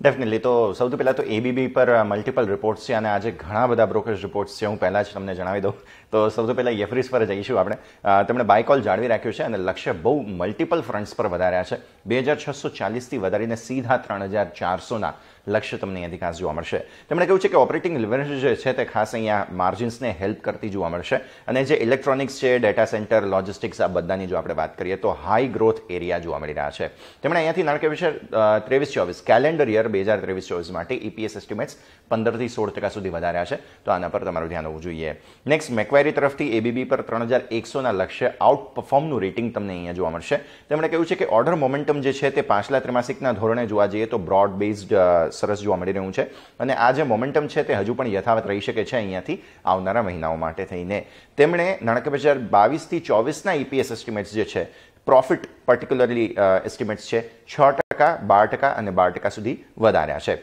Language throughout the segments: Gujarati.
ડેફિનેટલી તો સૌથી પહેલાં તો એબીબી પર મલ્ટિપલ રિપોર્ટ્સ છે અને આજે ઘણા બધા બ્રોકર્સ રિપોર્ટ્સ છે હું પહેલાં જ તમને જણાવી દઉં તો સૌથી પહેલાં યેફરીસ પર જઈશું આપણે તેમણે બાયકોલ જાળવી રાખ્યું છે અને લક્ષ્ય બહુ મલ્ટિપલ ફ્રન્ટ્સ પર વધાર્યા છે બે હજાર છસો ચાલીસથી વધારીને સીધા ત્રણ હજાર ચારસોના લક્ષ્ય તમને અહીંયાથી ખાસ જોવા મળશે તેમણે કહ્યું છે કે ઓપરેટિંગ લિવરેજ જે છે તે ખાસ અહીંયા માર્જિન્સને હેલ્પ કરતી જોવા મળશે અને જે ઇલેક્ટ્રોનિક્સ છે ડેટા સેન્ટર લોજિસ્ટિક્સ આ બધાની જો આપણે વાત કરીએ તો હાઈ ગ્રોથ એરિયા જોવા મળી રહ્યા છે તેમણે અહીંયાથી નાણાકીય વિશે ત્રેવીસ ચોવીસ કેલેન્ડર યર બે હજાર ત્રેવીસ ચોવીસ માટે ઈપીએસ e એસ્ટિમેટ્સ પંદરથી સોળ ટકા સુધી વધાર્યા છે તો આના પર તમારું ધ્યાન હોવું જોઈએ નેક્સ્ટ મેક્વાયરી તરફથી એબીબી પર ત્રણ હજાર એકસોના લક્ષ્ય આઉટ પરફોર્મનું રેટિંગ તમને અહીંયા જોવા મળશે તેમણે કહ્યું છે કે ઓર્ડર મોમેન્ટમ જે છે તે પાછલા ત્રિમાસિકના ધોરણે જોવા જઈએ તો બ્રોડ બેઝડ સરસ જોવા મળી રહ્યું છે અને આ જે મોમેન્ટમ છે તે હજુ પણ યથાવત રહી શકે છે અહીંયાથી આવનારા મહિનાઓ માટે થઈને તેમણે નાણાકીય બજાર બાવીસથી ચોવીસના ઈપીએસ e એસ્ટિમેટ્સ જે છે પ્રોફિટ પર્ટિક્યુલરલી એસ્ટિમેટ્સ છે છ ટકા બાર ટકા અને બાર ટકા સુધી વધાર્યા છે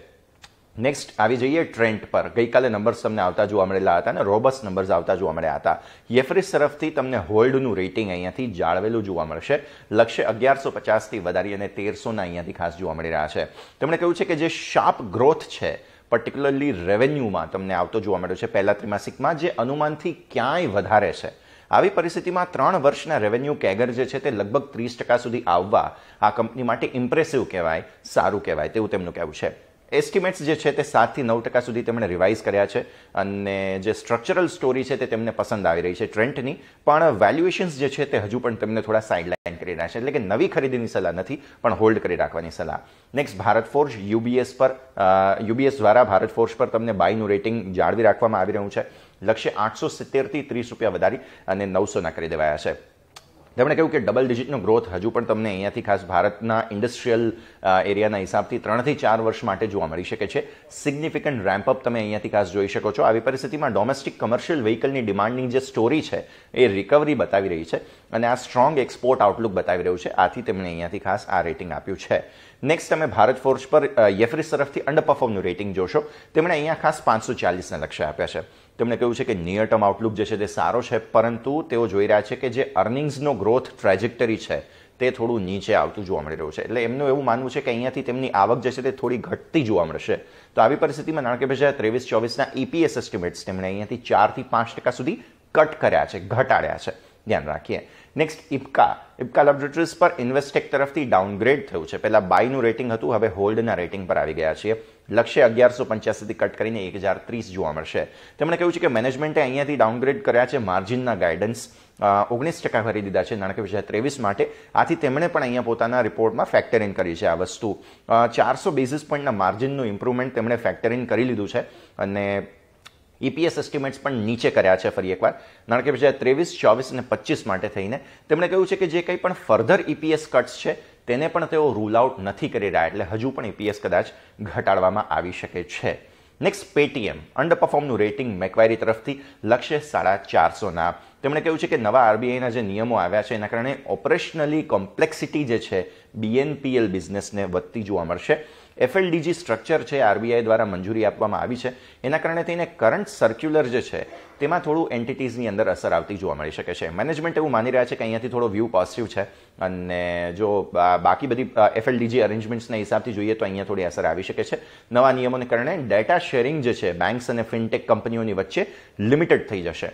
નેક્સ્ટ આવી જઈએ ટ્રેન્ડ પર ગઈકાલે નંબર્સ તમને આવતા જોવા મળેલા હતા અને રોબસ નંબર્સ આવતા જોવા મળ્યા હતા યેફ્રિસ તરફથી તમને હોલ્ડનું રેટિંગ અહીંયાથી જાળવેલું જોવા મળશે લક્ષ્ય અગિયારસો પચાસથી વધારી અને તેરસોના અહીંયાથી ખાસ જોવા મળી રહ્યા છે તેમણે કહ્યું છે કે જે શાર્પ ગ્રોથ છે પર્ટિક્યુલરલી રેવન્યુમાં તમને આવતો જોવા મળ્યો છે પહેલા ત્રિમાસિકમાં જે અનુમાનથી ક્યાંય વધારે છે આવી પરિસ્થિતિમાં ત્રણ વર્ષના રેવન્યુ કેગર જે છે તે લગભગ ત્રીસ ટકા સુધી આવવા આ કંપની માટે ઇમ્પ્રેસિવ કહેવાય સારું કહેવાય તેવું તેમનું કહેવું છે એસ્ટિમેટ્સ જે છે તે સાતથી નવ ટકા સુધી તેમણે રિવાઇઝ કર્યા છે અને જે સ્ટ્રક્ચરલ સ્ટોરી છે તે તેમને પસંદ આવી રહી છે ટ્રેન્ટની પણ વેલ્યુએશન્સ જે છે તે હજુ પણ તેમને થોડા સાઇડલાઇન કરી રહ્યા છે એટલે કે નવી ખરીદીની સલાહ નથી પણ હોલ્ડ કરી રાખવાની સલાહ નેક્સ્ટ ભારત ફોર્જ યુબીએસ પર યુબીએસ દ્વારા ભારત ફોર્જ પર તમને બાયનું રેટિંગ જાળવી રાખવામાં આવી રહ્યું છે લક્ષ્ય આઠસો સિત્તેરથી ત્રીસ રૂપિયા વધારી અને નવસોના કરી દેવાયા છે તેમણે કહ્યું કે ડબલ ડિજિટનો ગ્રોથ હજુ પણ તમને અહીંયાથી ખાસ ભારતના ઇન્ડસ્ટ્રીયલ એરિયાના હિસાબથી ત્રણથી ચાર વર્ષ માટે જોવા મળી શકે છે સિગ્નિફિકન્ટ રેમ્પઅપ તમે અહીંયાથી ખાસ જોઈ શકો છો આવી પરિસ્થિતિમાં ડોમેસ્ટિક કમર્શિયલ વ્હીકલની ડિમાન્ડની જે સ્ટોરી છે એ રિકવરી બતાવી રહી છે અને આ સ્ટ્રોંગ એક્સપોર્ટ આઉટલુક બતાવી રહ્યું છે આથી તેમણે અહીંયાથી ખાસ આ રેટિંગ આપ્યું છે નેક્સ્ટ તમે ભારત ફોર્સ પર યેફ્રિસ તરફથી અંડર પરફોર્મનું રેટિંગ જોશો તેમણે અહીંયા ખાસ પાંચસો ચાલીસના લક્ષ્ય આપ્યા છે તેમણે કહ્યું છે કે નિયર ટર્મ આઉટલુક જે છે તે સારો છે પરંતુ તેઓ જોઈ રહ્યા છે કે જે અર્નિંગ્સનો ગ્રોથ ટ્રેજેક્ટરી છે તે થોડું નીચે આવતું જોવા મળી રહ્યું છે એટલે એમનું એવું માનવું છે કે અહીંયાથી તેમની આવક જે છે તે થોડી ઘટતી જોવા મળશે તો આવી પરિસ્થિતિમાં નાણાકીય બજાર ત્રેવીસ ચોવીસના ઈપીએસ e એસ્ટિમેટ્સ તેમણે અહીંયાથી ચારથી પાંચ ટકા સુધી કટ કર્યા છે ઘટાડ્યા છે ધ્યાન રાખીએ નેક્સ્ટ ઇપકા ઇપકા લેબોરેટરીઝ પર ઇન્વેસ્ટેક તરફથી ડાઉનગ્રેડ થયું છે પહેલાં બાયનું રેટિંગ હતું હવે હોલ્ડના રેટિંગ પર આવી ગયા છીએ લક્ષ્ય અગિયારસો પંચ્યાસીથી કટ કરીને એક હજાર ત્રીસ જોવા મળશે તેમણે કહ્યું છે કે મેનેજમેન્ટે અહીંયાથી ડાઉનગ્રેડ કર્યા છે માર્જિનના ગાઈડન્સ ઓગણીસ ટકા ભરી દીધા છે નાણાકીય વિષય ત્રેવીસ માટે આથી તેમણે પણ અહીંયા પોતાના રિપોર્ટમાં ફેક્ટર ઇન કરી છે આ વસ્તુ ચારસો બેઝિસ પોઈન્ટના માર્જિનનું ઇમ્પ્રુવમેન્ટ તેમણે ફેક્ટર ઇન કરી લીધું છે અને ઈપીએસ e એસ્ટિમેટ્સ પણ નીચે કર્યા છે ફરી એકવાર કારણ કે બે ત્રેવીસ ચોવીસ અને પચીસ માટે થઈને તેમણે કહ્યું છે કે જે કંઈ પણ ફર્ધર ઈપીએસ કટ્સ છે તેને પણ તેઓ રૂલ આઉટ નથી કરી રહ્યા એટલે હજુ પણ ઈપીએસ e કદાચ ઘટાડવામાં આવી શકે છે નેક્સ્ટ પેટીએમ અંડરપરફોર્મનું રેટિંગ મેકવાયરી તરફથી લક્ષ્ય સાડા ચારસોના તેમણે કહ્યું છે કે નવા આરબીઆઈના જે નિયમો આવ્યા છે એના કારણે ઓપરેશનલી કોમ્પ્લેક્સિટી જે છે બીએનપીએલ બિઝનેસને વધતી જોવા મળશે એફએલડીજી સ્ટ્રક્ચર છે આરબીઆઈ દ્વારા મંજૂરી આપવામાં આવી છે એના કારણે થઈને કરંટ સર્ક્યુલર જે છે તેમાં થોડું એન્ટિટીઝની અંદર અસર આવતી જોવા મળી શકે છે મેનેજમેન્ટ એવું માની રહ્યા છે કે અહીંયાથી થોડો વ્યૂ પોઝિટિવ છે અને જો બાકી બધી એફએલડીજી અરેન્જમેન્ટ્સના હિસાબથી જોઈએ તો અહીંયા થોડી અસર આવી શકે છે નવા નિયમોને કારણે ડેટા શેરિંગ જે છે બેંક્સ અને ફિનટેક કંપનીઓની વચ્ચે લિમિટેડ થઈ જશે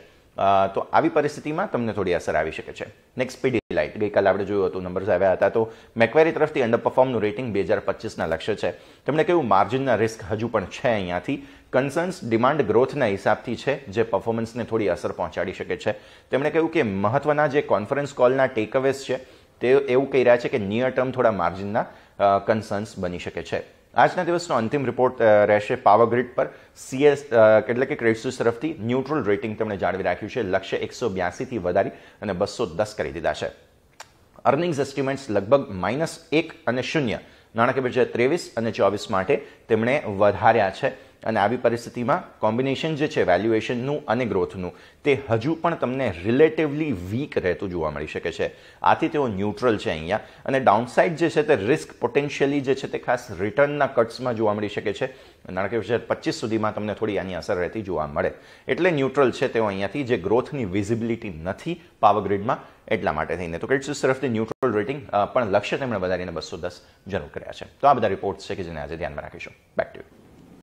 તો આવી પરિસ્થિતિમાં તમને થોડી અસર આવી શકે છે નેક્સ્ટ પીડી લાઇટ ગઈકાલે આપણે જોયું હતું નંબર્સ આવ્યા હતા તો મેકવેરી તરફથી અંડર પરફોર્મનું રેટિંગ બે હજાર પચીસના લક્ષ્ય છે તેમણે કહ્યું માર્જિનના રિસ્ક હજુ પણ છે અહીંયાથી કન્સર્ન્સ ડિમાન્ડ ગ્રોથના હિસાબથી છે જે પરફોર્મન્સને થોડી અસર પહોંચાડી શકે છે તેમણે કહ્યું કે મહત્વના જે કોન્ફરન્સ કોલના ટેકઅવેઝ છે તે એવું કહી રહ્યા છે કે નિયર ટર્મ થોડા માર્જિનના કન્સર્ન્સ બની શકે છે આજના દિવસનો અંતિમ રિપોર્ટ રહેશે પાવર પર સીએસ એટલે કે ક્રેડિટ તરફથી ન્યુટ્રલ રેટિંગ તેમણે જાળવી રાખ્યું છે લક્ષ્ય એકસો બ્યાસીથી વધારી અને બસો દસ કરી દીધા છે અર્નિંગ્સ એસ્ટિમેટ્સ લગભગ માઇનસ એક અને શૂન્ય નાણાકીય બે હજાર ત્રેવીસ અને ચોવીસ માટે તેમણે વધાર્યા છે અને આવી પરિસ્થિતિમાં કોમ્બિનેશન જે છે વેલ્યુએશનનું અને ગ્રોથનું તે હજુ પણ તમને રિલેટિવલી વીક રહેતું જોવા મળી શકે છે આથી તેઓ ન્યુટ્રલ છે અહીંયા અને ડાઉનસાઇડ જે છે તે રિસ્ક પોટેન્શિયલી જે છે તે ખાસ રિટર્નના કટ્સમાં જોવા મળી શકે છે નાણાકીય બજાર પચીસ સુધીમાં તમને થોડી આની અસર રહેતી જોવા મળે એટલે ન્યુટ્રલ છે તેઓ અહીંયાથી જે ગ્રોથની વિઝિબિલિટી નથી પાવર એટલા માટે થઈને તો ક્રેડિટ તરફથી ન્યુટ્રલ રેટિંગ પણ લક્ષ્ય તેમણે વધારીને બસો દસ જરૂર કર્યા છે તો આ બધા રિપોર્ટ્સ છે કે જેને આજે ધ્યાનમાં રાખીશું બેક ટુ યુ